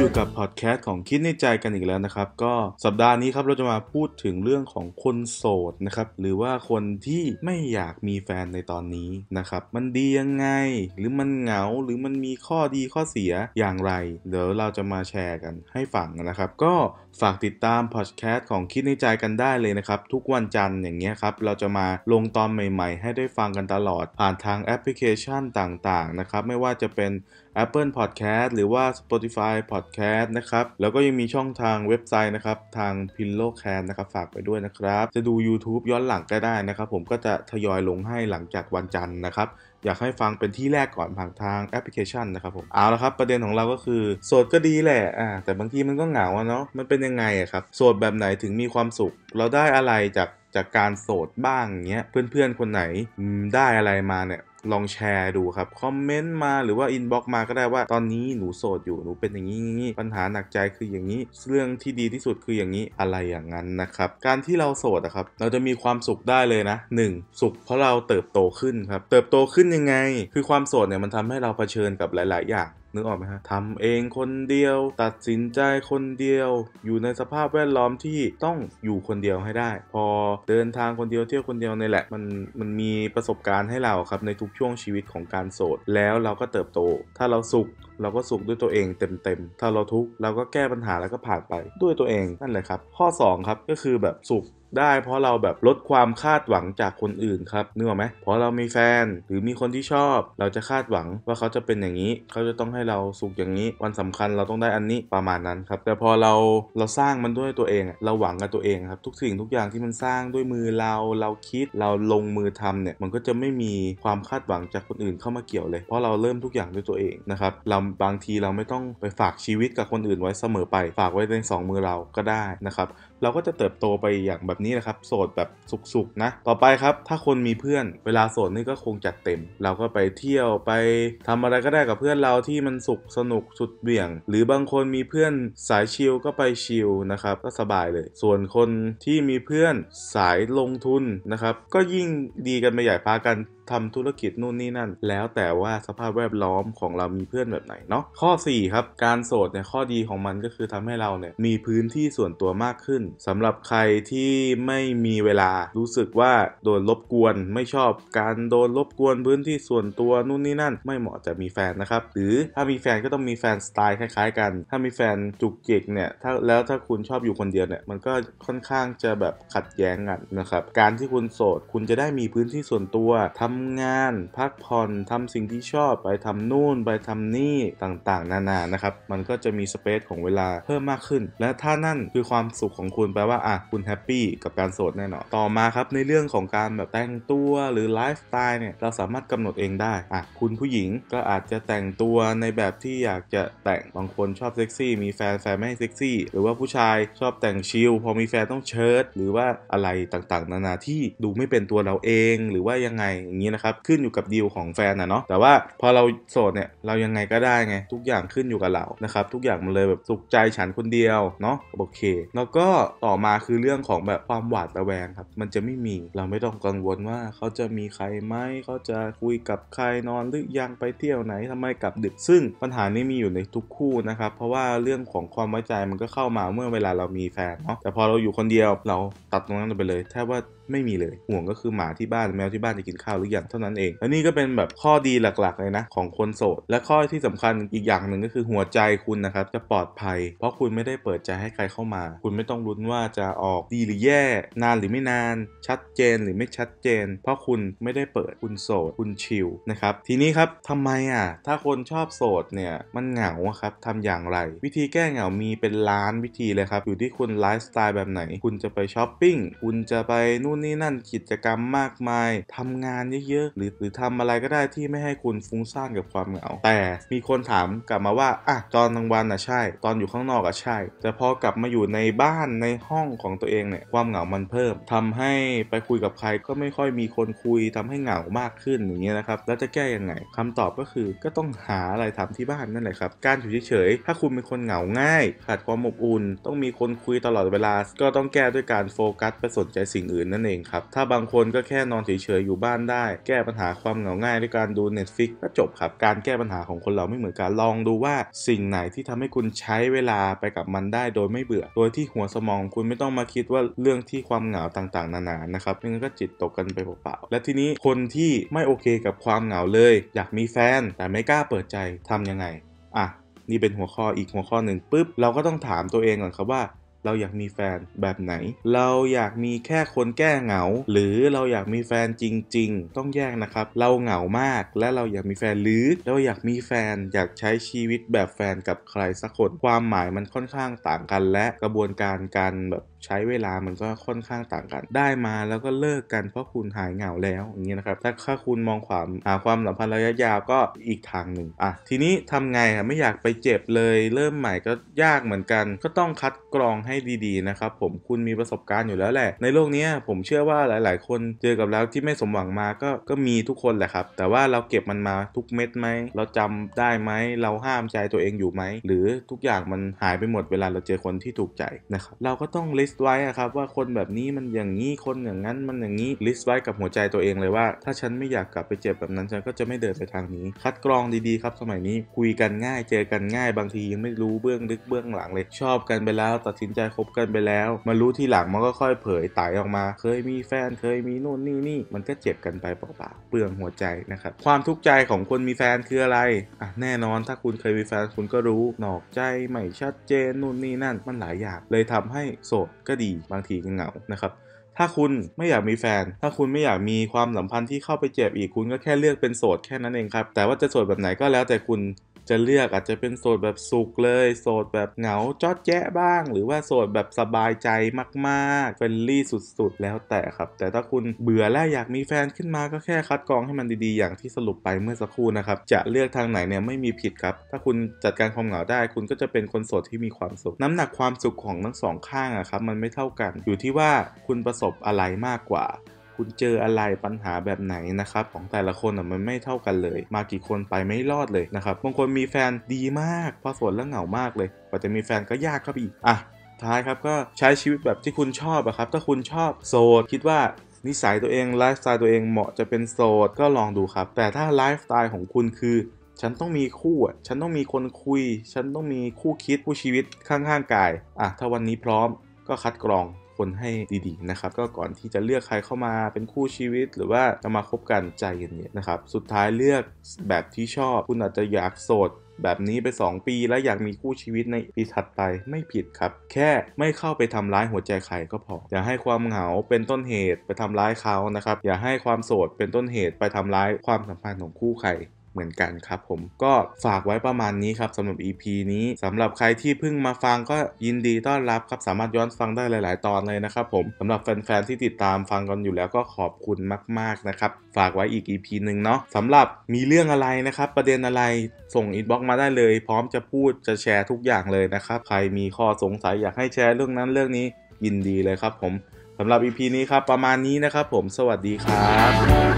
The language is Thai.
อยู่กับพอดแคสต์ของคิดในใจกันอีกแล้วนะครับก็สัปดาห์นี้ครับเราจะมาพูดถึงเรื่องของคนโสดนะครับหรือว่าคนที่ไม่อยากมีแฟนในตอนนี้นะครับมันดียังไงหรือมันเหงาหรือมันมีข้อดีข้อเสียอย่างไรเดี๋ยวเราจะมาแชร์กันให้ฟังนะครับ ก็ฝากติดตามพอดแคสต์ของคิดในใจกันได้เลยนะครับทุกวันจันทร์อย่างเงี้ยครับเราจะมาลงตอนใหม่ ๆ ให้ได้ฟังกันตลอดผ่านทางแอปพลิเคชันต่างๆนะครับไม่ว่าจะเป็น Apple Podcast หรือว่า Spotify Podcast Podcast นะครับแล้วก็ยังมีช่องทางเว็บไซต์นะครับทาง p i l l o c a s t นะครับฝากไปด้วยนะครับจะดู YouTube ย้อนหลังก็ได้นะครับผมก็จะทยอยลงให้หลังจากวันจันทร์นะครับ อยากให้ฟังเป็นที่แรกก่อนผ่านทางแอปพลิเคชันนะครับผมเอาละครับประเด็นของเราก็คือ โสดก็ดีแหละแต่บางทีมันก็เหงาเนาะมันเป็นยังไงอะครับโสดแบบไหนถึงมีความสุข เราได้อะไรจากจากการโสดบ้างเงี้ยเพื่อนๆคนไหนได้อะไรมาเนี่ยลองแชร์ดูครับคอมเมนต์มาหรือว่าอินบ็อกมาก็ได้ว่าตอนนี้หนูโสดอยู่ หนูเป็นอย่างนี้นีปัญหาหนักใจคืออย่างนี้ เรื่องที่ดีที่สุดคืออย่างนี้อะไรอย่างนั้นนะครับ การที่เราโสดครับเราจะมีความสุขได้เลยนะ 1. สุข เพราะเราเติบโตขึ้นครับ เติบโตขึ้นยังไง คือความโสดเนี่ยมันทำให้เราเผชิญกับหลาย ๆ อย่างึกออกไหมฮะทำเองคนเดียวตัดสินใจคนเดียว อยู่ในสภาพแวดล้อมที่ต้องอยู่คนเดียวให้ได้ พอเดินทางคนเดียวเที่ยวคนเดียวในแหละมันมันมีประสบการณ์ให้เราครับ ในทุกช่วงชีวิตของการโสด แล้วเราก็เติบโตถ้าเราสุขเราก็สุขด้วยตัวเองเต็มๆ ถ้าเราทุกข์เราก็แก้ปัญหาแล้วก็ผ่านไปด้วยตัวเองนั่นแหละครับ ข้อ2ครับก็คือแบบสุขได้เพราะเราแบบลดความคาดหวังจากคนอื่นครับนึกออกไหมเพราะเรามีแฟนหรือมีคนที่ชอบเราจะคาดหวังว่าเขาจะเป็นอย่างนี้ เขาจะต้องให้เราสุขอย่างนี้วันสำคัญเราต้องได้อันนี้ประมาณนั้นครับแต่พอเราเราสร้างมันด้วยตัวเองเราหวังกับตัวเองครับ ทุกสิ่งทุกอย่างที่มันสร้างด้วยมือเราเราคิดเราลงมือทำเนี่ย มันก็จะไม่มีความคาดหวังจากคนอื่น เข้ามาเกี่ยวเลย เพราะเราเริ่มทุกอย่างด้วยตัวเองนะครับเราบางทีเราไม่ต้องไปฝากชีวิตกับคนอื่นไว้เสมอไป ฝากไว้ใน2 มือเราก็ได้นะครับเราก็จะเติบโตไปอย่างแบบนี้นะครับ โสดแบบสุกๆนะต่อไปครับถ้าคนมีเพื่อนเวลาโสดนี่ก็คงจัดเต็มเราก็ไปเที่ยวไป ทำอะไรก็ได้กับเพื่อนเราที่มันสุข สนุกสุดเบี่ยง หรือบางคนมีเพื่อนสายชิลก็ไปชิลนะครับ ก็สบายเลย ส่วนคนที่มีเพื่อนสายลงทุนนะครับก็ยิ่งดีกันไปใหญ่พากันทำธุรกิจนู่นนี่นั่น แล้วแต่ว่าสภาพแวดล้อมของเรามีเพื่อนแบบไหนเนาะข้อ4 ครับ การโสดเนี่ยข้อดีของมันก็คือทำให้เราเนี่ยมีพื้นที่ส่วนตัวมากขึ้น สำหรับใครที่ไม่มีเวลารู้สึกว่าโดนรบกวนไม่ชอบ การโดนรบกวนพื้นที่ส่วนตัวนู่นนี่นั่น ไม่เหมาะจะมีแฟนนะครับหรือถ้ามีแฟนก็ต้องมีแฟนสไตล์คล้าย ๆ กัน ถ้ามีแฟนจุกจิกเนี่ยถ้าแล้วถ้าคุณชอบอยู่คนเดียวเนี่ยมันก็ค่อนข้างจะแบบขัดแย้งกันนะครับการที่คุณโสดคุณจะได้มีพื้นที่ส่วนตัวทำำงาน พักผ่อนทำสิ่งที่ชอบไปทำนู่นไปทำนี่ต่าง ๆ นานานะครับ มันก็จะมีสเปซของเวลาเพิ่มมากขึ้น และถ้านั่นคือความสุขของคุณแปลว่าอ่ะคุณแฮปปี้กับการโสดแน่นอนต่อมาครับ ในเรื่องของการแบบแต่งตัวหรือไลฟ์สไตล์เนี่ย เราสามารถกำหนดเองได้อ่ะคุณผู้หญิงก็อาจจะแต่งตัวในแบบที่อยากจะแต่งบางคนชอบเซ็กซี่มีแฟนแฟนไม่เซ็กซี่หรือว่าผู้ชายชอบแต่งชิลพอมีแฟนต้องเชิ้ตหรือว่าอะไรต่างๆ นานาที่ดูไม่เป็นตัวเราเอง หรือว่ายังไงอย่างเงี้ยี้นะครับขึ้นอยู่กับดีลของแฟนนะเนาะ แต่ว่าพอเราโสดเนี่ยเรายังไงก็ได้ไง ทุกอย่างขึ้นอยู่กับเรา นะครับทุกอย่างมันเลยแบบสุขใจฉันคนเดียวเนาะโอเค แล้วก็ต่อมาคือเรื่องของแบบความหวาดระแวงครับมันจะไม่มีเราไม่ต้องกังวลว่าเขาจะมีใครไหมเขาจะคุยกับใครนอนหรือยังไปเที่ยวไหนทำไมกลับดึกซึ่ง ปัญหานี้มีอยู่ในทุกคู่นะครับเพราะว่าเรื่องของความไว้ใจมันก็เข้ามาเมื่อเวลาเรามีแฟนเนาะแต่พอเราอยู่คนเดียวเราตัดตรงนั้นไปเลยแทบว่าไม่มีเลยห่วงก็คือหมาที่บ้านแมวที่บ้านจะกินข้าวหรือยังเท่านั้นเองและนี่ก็เป็นแบบข้อดีหลักๆเลยนะของคนโสดและข้อที่สำคัญอีกอย่างหนึ่งก็คือหัวใจคุณนะครับจะปลอดภัย เพราะคุณไม่ได้เปิดใจให้ใครเข้ามา คุณไม่ต้องลุ้นว่าจะออกดีหรือแย่นานหรือไม่นาน ชัดเจน หรือไม่ชัดเจน เพราะคุณไม่ได้เปิดคุณโสดคุณชิลนะครับทีนี้ครับทำไมอ่ะถ้าคนชอบโสดเนี่ยมันเหงาครับทำอย่างไร วิธีแก้เหงามีเป็นล้านวิธีเลยครับอยู่ที่คุณไลฟ์สไตล์แบบไหน คุณจะไปช้อปปิ้งคุณจะไปนู่นนนี่นั่นกิจกรรมมากมายทำงานเยอะๆหรือหรือทำอะไรก็ได้ที่ไม่ให้คุณฟุ้งซ่านกับความเหงา แต่มีคนถามกลับมาว่าอ่ะตอนกลางวันอ่ะใช่ ตอนอยู่ข้างนอกอ่ะใช่แต่พอกลับมาอยู่ในบ้านในห้องของตัวเองเนี่ยความเหงามันเพิ่ม ทำให้ไปคุยกับใครก็ไม่ค่อยมีคนคุยทำให้เหงามากขึ้นอย่างเงี้ยนะครับแล้วจะแก้ยังไงคำตอบก็คือก็ต้องหาอะไรทำที่บ้านนั่นแหละครับการอยู่เฉยๆถ้าคุณเป็นคนเหงาง่ายขาดความอบอุ่น ต้องมีคนคุยตลอดเวลา ก็ต้องแก้ด้วยการโฟกัสไปสนใจสิ่งอื่นนั่นเองเองครับถ้าบางคนก็แค่นอนเฉยๆอยู่บ้านได้แก้ปัญหาความเหงาง่ายด้วยการดู Netflix ก็จบครับการแก้ปัญหาของคนเราไม่เหมือนกันลองดูว่าสิ่งไหนที่ทำให้คุณใช้เวลาไปกับมันได้โดยไม่เบื่อโดยที่หัวสมองคุณไม่ต้องมาคิดว่าเรื่องที่ความเหงาต่างๆ นานานะครับนั่นก็จิตตกกันไปเปล่าๆและทีนี้คนที่ไม่โอเคกับความเหงาเลย อยากมีแฟนแต่ไม่กล้าเปิดใจทํำยังไงอ่ะนี่เป็นหัวข้ออีกหัวข้อหนึ่งปุ๊บ เราก็ต้องถามตัวเองก่อนครับว่าเราอยากมีแฟนแบบไหน เราอยากมีแค่คนแก้เหงา หรือเราอยากมีแฟนจริงๆ ต้องแยกนะครับ เราเหงามาก และเราอยากมีแฟนหรือ เราอยากมีแฟนอยากใช้ชีวิตแบบแฟนกับใครสักคนความหมายมันค่อนข้างต่างกันและกระบวนการการแบบใช้เวลามันก็ค่อนข้างต่างกัน ได้มาแล้วก็เลิกกันเพราะคุณหายเหงาแล้วอย่างนี้นะครับถ้าคุณมองความหาความสัมพันธ์ระยะยาว ก็อีกทางหนึ่งอ่ะทีนี้ทำไงรับไม่อยากไปเจ็บเลย เริ่มใหม่ก็ยากเหมือนกัน ก็ต้องคัดกรองให้ดีๆนะครับผมคุณมีประสบการณ์อยู่แล้วแหละ ในโลกนี้ผมเชื่อว่าหลาย ๆ คนเจอกับแล้วที่ไม่สมหวังมาก็ก็มีทุกคนแหละครับ แต่ว่าเราเก็บมันมาทุกเม็ดไหมเราจำได้ไหมเราห้ามใจตัวเองอยู่ไหมหรือทุกอย่างมันหายไปหมดเวลาเราเจอคนที่ถูกใจนะครับเราก็ต้องเลสต์ไว้ครับว่าคนแบบนี้มันอย่างนี้คนอย่างนั้นมันอย่างนี้ลิสต์ไว้กับหัวใจตัวเองเลยว่า ถ้าฉันไม่อยากกลับไปเจ็บแบบนั้นฉันก็จะไม่เดินไปทางนี้ คัดกรองดีๆครับ สมัยนี้ คุยกันง่ายเจอกันง่าย บางทียังไม่รู้เบื้องลึกเบื้องหลังเลยชอบกันไปแล้ว ตัดสินใจคบกันไปแล้ว มารู้ทีหลังมันก็ค่อยเผยไตออกมา เคยมีแฟนเคยมีนู่นนี่นี่ มันก็เจ็บกันไปเปล่าๆเปลืองหัวใจนะครับความทุกข์ใจของคนมีแฟนคืออะไรอ่ะแน่นอนถ้าคุณเคยมีแฟนคุณก็รู้หนอกใจไม่ชัดเจนนู่นนี่นั่น มันหลายอย่างเลยทำให้โสดก็ดีบางทีเหงานะครับ ถ้าคุณไม่อยากมีแฟน ถ้าคุณไม่อยากมีความสัมพันธ์ที่เข้าไปเจ็บอีก คุณก็แค่เลือกเป็นโสดแค่นั้นเองครับ แต่ว่าจะโสดแบบไหนก็แล้วแต่คุณจะเลือกอาจจะเป็นโสดแบบสุขเลย โสดแบบเหงาจอดแยะบ้าง หรือว่าโสดแบบสบายใจมากๆเฟรนลี่สุด ๆ แล้วแต่ครับ แต่ถ้าคุณเบื่อแล้วอยากมีแฟนขึ้นมาก็แค่คัดกรองให้มันดีๆ อย่างที่สรุปไปเมื่อสักครู่นะครับจะเลือกทางไหนเนี่ยไม่มีผิดครับ ถ้าคุณจัดการความเหงาได้คุณก็จะเป็นคนโสดที่มีความสุข น้ำหนักความสุขของทั้งสองข้างอะครับมันไม่เท่ากันอยู่ที่ว่าคุณประสบอะไรมากกว่าคุณเจออะไรปัญหาแบบไหนนะครับของแต่ละคนอ่ะมันไม่เท่ากันเลย มากี่คนไปไม่รอดเลยนะครับบางคนมีแฟนดีมากพอสดแล้วเหงามากเลยกว่าจะมีแฟนก็ยากครับอีกอ่ะท้ายครับก็ใช้ชีวิตแบบที่คุณชอบอะครับถ้าคุณชอบโสดคิดว่านิสัยตัวเองไลฟ์สไตล์ตัวเองเหมาะจะเป็นโสดก็ลองดูครับ แต่ถ้าไลฟ์สไตล์ของคุณคือฉันต้องมีคู่อ่ะฉันต้องมีคนคุย ฉันต้องมีคู่คิดคู่ชีวิตข้างๆกาย อ่ะ ถ้าวันนี้พร้อมก็คัดกรองคนให้ดีๆนะครับก็ก่อนที่จะเลือกใครเข้ามาเป็นคู่ชีวิต หรือว่าจะมาคบกันใจเย็นๆนะครับสุดท้ายเลือกแบบที่ชอบคุณอาจจะอยากโสดแบบนี้ไป 2 ปี และอยากมีคู่ชีวิตในปีถัดไปไม่ผิดครับแค่ไม่เข้าไปทำร้ายหัวใจใครก็พอ อย่าให้ความเหงาเป็นต้นเหตุไปทำร้ายเขานะครับ อย่าให้ความโสดเป็นต้นเหตุไปทำร้ายความสัมพันธ์ของคู่ใครมือนกันครับ ผมก็ฝากไว้ประมาณนี้ครับสำหรับ EP นี้สำหรับใครที่เพิ่งมาฟังก็ยินดีต้อนรับครับ สามารถย้อนฟังได้หลาย ๆ ตอนเลยนะครับผมสำหรับแฟน ๆ ที่ติดตามฟังกันอยู่แล้วก็ขอบคุณมาก ๆ นะครับ ฝากไว้อีก EP หนึ่งเนาะสำหรับมีเรื่องอะไรนะครับประเด็นอะไรส่งอินบ็อกมาได้เลย พร้อมจะพูดจะแชร์ทุกอย่างเลยนะครับใครมีข้อสงสัยอยากให้แชร์เรื่องนั้นเรื่องนี้ ยินดีเลยครับ ผมสำหรับ EP นี้ครับประมาณนี้นะครับผม สวัสดีครับ